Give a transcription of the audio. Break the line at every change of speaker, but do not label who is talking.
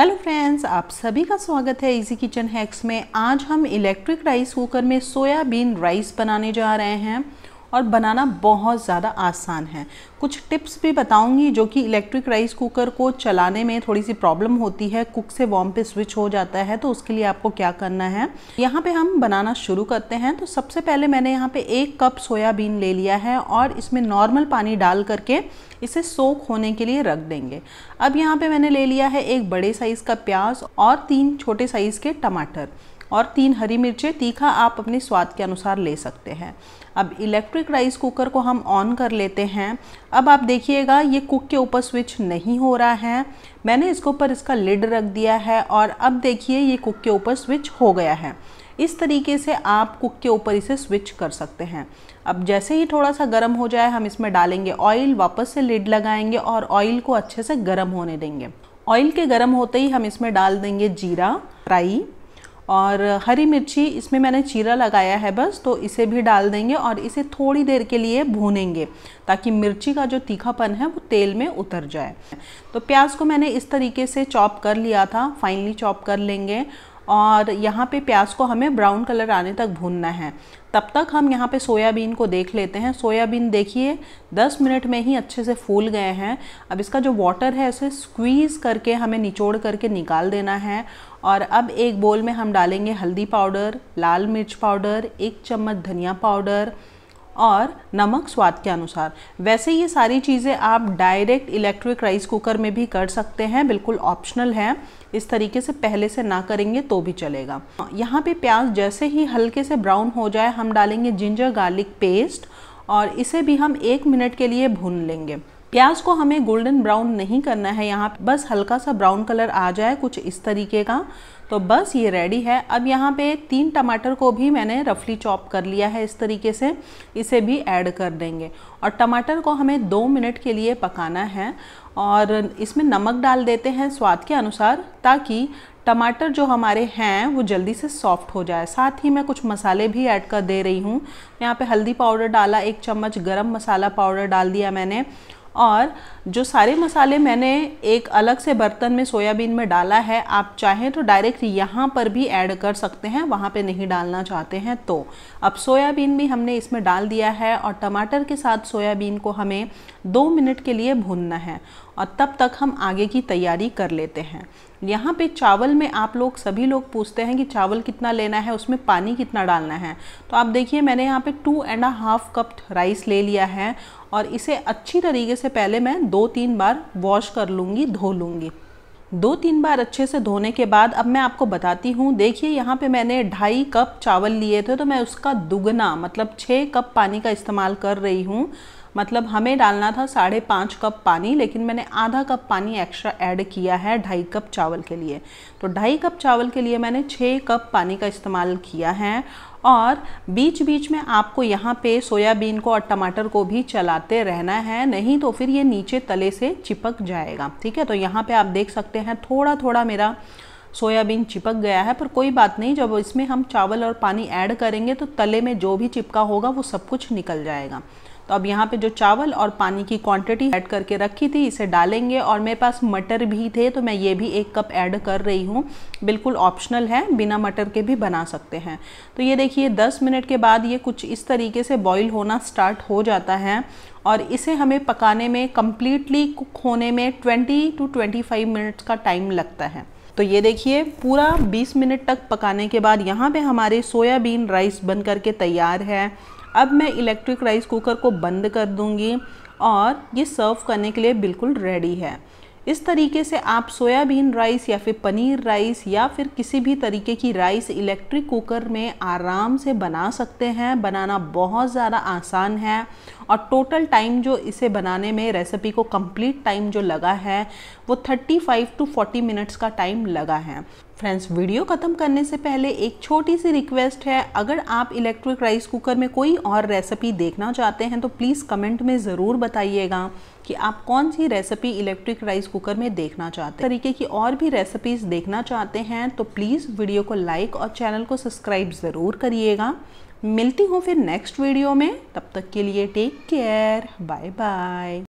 hello friends आप सभी का स्वागत है इजी किचन हैक्स में आज हम इलेक्ट्रिक राइस कुकर में सोयाबीन राइस बनाने जा रहे हैं और बनाना बहुत ज़्यादा आसान है कुछ टिप्स भी बताऊंगी जो कि इलेक्ट्रिक राइस कुकर को चलाने में थोड़ी सी प्रॉब्लम होती है कुक से वॉम पे स्विच हो जाता है तो उसके लिए आपको क्या करना है यहाँ पे हम बनाना शुरू करते हैं तो सबसे पहले मैंने यहाँ पे एक कप सोयाबीन ले लिया है और इसमें नॉर्मल पानी डाल करके इसे सोख होने के लिए रख देंगे अब यहाँ पर मैंने ले लिया है एक बड़े साइज़ का प्याज और तीन छोटे साइज़ के टमाटर और तीन हरी मिर्चें तीखा आप अपने स्वाद के अनुसार ले सकते हैं अब इलेक्ट्रिक राइस कुकर को हम ऑन कर लेते हैं अब आप देखिएगा ये कुक के ऊपर स्विच नहीं हो रहा है मैंने इसके ऊपर इसका लिड रख दिया है और अब देखिए ये कुक के ऊपर स्विच हो गया है इस तरीके से आप कुक के ऊपर इसे स्विच कर सकते हैं अब जैसे ही थोड़ा सा गर्म हो जाए हम इसमें डालेंगे ऑयल वापस से लिड लगाएंगे और ऑयल को अच्छे से गर्म होने देंगे ऑयल के गर्म होते ही हम इसमें डाल देंगे जीरा फ्राई और हरी मिर्ची इसमें मैंने चीरा लगाया है बस तो इसे भी डाल देंगे और इसे थोड़ी देर के लिए भूनेंगे ताकि मिर्ची का जो तीखापन है वो तेल में उतर जाए तो प्याज को मैंने इस तरीके से चॉप कर लिया था फाइनली चॉप कर लेंगे और यहाँ पे प्याज को हमें ब्राउन कलर आने तक भूनना है तब तक हम यहाँ पे सोयाबीन को देख लेते हैं सोयाबीन देखिए 10 मिनट में ही अच्छे से फूल गए हैं अब इसका जो वाटर है इसे स्क्वीज़ करके हमें निचोड़ करके निकाल देना है और अब एक बोल में हम डालेंगे हल्दी पाउडर लाल मिर्च पाउडर एक चम्मच धनिया पाउडर और नमक स्वाद के अनुसार वैसे ये सारी चीज़ें आप डायरेक्ट इलेक्ट्रिक राइस कुकर में भी कर सकते हैं बिल्कुल ऑप्शनल है इस तरीके से पहले से ना करेंगे तो भी चलेगा यहाँ पे प्याज जैसे ही हल्के से ब्राउन हो जाए हम डालेंगे जिंजर गार्लिक पेस्ट और इसे भी हम एक मिनट के लिए भून लेंगे प्याज को हमें गोल्डन ब्राउन नहीं करना है यहाँ बस हल्का सा ब्राउन कलर आ जाए कुछ इस तरीके का तो बस ये रेडी है अब यहाँ पे तीन टमाटर को भी मैंने रफली चॉप कर लिया है इस तरीके से इसे भी ऐड कर देंगे और टमाटर को हमें दो मिनट के लिए पकाना है और इसमें नमक डाल देते हैं स्वाद के अनुसार ताकि टमाटर जो हमारे हैं वो जल्दी से सॉफ्ट हो जाए साथ ही मैं कुछ मसाले भी ऐड कर दे रही हूँ यहाँ पे हल्दी पाउडर डाला एक चम्मच गरम मसाला पाउडर डाल दिया मैंने और जो सारे मसाले मैंने एक अलग से बर्तन में सोयाबीन में डाला है आप चाहें तो डायरेक्ट यहाँ पर भी ऐड कर सकते हैं वहाँ पे नहीं डालना चाहते हैं तो अब सोयाबीन भी हमने इसमें डाल दिया है और टमाटर के साथ सोयाबीन को हमें दो मिनट के लिए भूनना है और तब तक हम आगे की तैयारी कर लेते हैं यहाँ पे चावल में आप लोग सभी लोग पूछते हैं कि चावल कितना लेना है उसमें पानी कितना डालना है तो आप देखिए मैंने यहाँ पे two and half cup rice ले लिया है और इसे अच्छी तरीके से पहले मैं दो तीन बार वॉश कर लूँगी धो लूँगी दो तीन बार अच्छे से धोने के बाद अब मैं आपको बताती हूँ देखिए यहाँ पे मैंने ढाई कप चावल लिए थे तो मैं उसका दुगना मतलब छः कप पानी का इस्तेमाल कर रही हूँ मतलब हमें डालना था साढ़े पाँच कप पानी लेकिन मैंने आधा कप पानी एक्स्ट्रा ऐड किया है ढाई कप चावल के लिए तो ढाई कप चावल के लिए मैंने छः कप पानी का इस्तेमाल किया है और बीच बीच में आपको यहाँ पे सोयाबीन को और टमाटर को भी चलाते रहना है नहीं तो फिर ये नीचे तले से चिपक जाएगा ठीक है तो यहाँ पर आप देख सकते हैं थोड़ा थोड़ा मेरा सोयाबीन चिपक गया है पर कोई बात नहीं जब इसमें हम चावल और पानी ऐड करेंगे तो तले में जो भी चिपका होगा वो सब कुछ निकल जाएगा तो अब यहाँ पे जो चावल और पानी की क्वांटिटी ऐड करके रखी थी इसे डालेंगे और मेरे पास मटर भी थे तो मैं ये भी एक कप ऐड कर रही हूँ बिल्कुल ऑप्शनल है बिना मटर के भी बना सकते हैं तो ये देखिए दस मिनट के बाद ये कुछ इस तरीके से बॉईल होना स्टार्ट हो जाता है और इसे हमें पकाने में कम्प्लीटली कुक होने में ट्वेंटी टू फाइव मिनट्स का टाइम लगता है तो ये देखिए पूरा 20 मिनट तक पकाने के बाद यहाँ पे हमारे सोयाबीन राइस बन करके तैयार है अब मैं इलेक्ट्रिक राइस कुकर को बंद कर दूंगी और ये सर्व करने के लिए बिल्कुल रेडी है इस तरीके से आप सोयाबीन राइस या फिर पनीर राइस या फिर किसी भी तरीके की राइस इलेक्ट्रिक कुकर में आराम से बना सकते हैं बनाना बहुत ज़्यादा आसान है और टोटल टाइम जो इसे बनाने में रेसिपी को कंप्लीट टाइम जो लगा है वो 35 टू 40 मिनट्स का टाइम लगा है फ्रेंड्स वीडियो ख़त्म करने से पहले एक छोटी सी रिक्वेस्ट है अगर आप इलेक्ट्रिक राइस कुकर में कोई और रेसिपी देखना चाहते हैं तो प्लीज़ कमेंट में ज़रूर बताइएगा कि आप कौन सी रेसिपी इलेक्ट्रिक राइस कुकर में देखना चाहते हैं तरीके की और भी रेसिपीज़ देखना चाहते हैं तो प्लीज़ वीडियो को लाइक और चैनल को सब्सक्राइब ज़रूर करिएगा मिलती हूँ फिर नेक्स्ट वीडियो में तब तक के लिए टेक केयर बाय बाय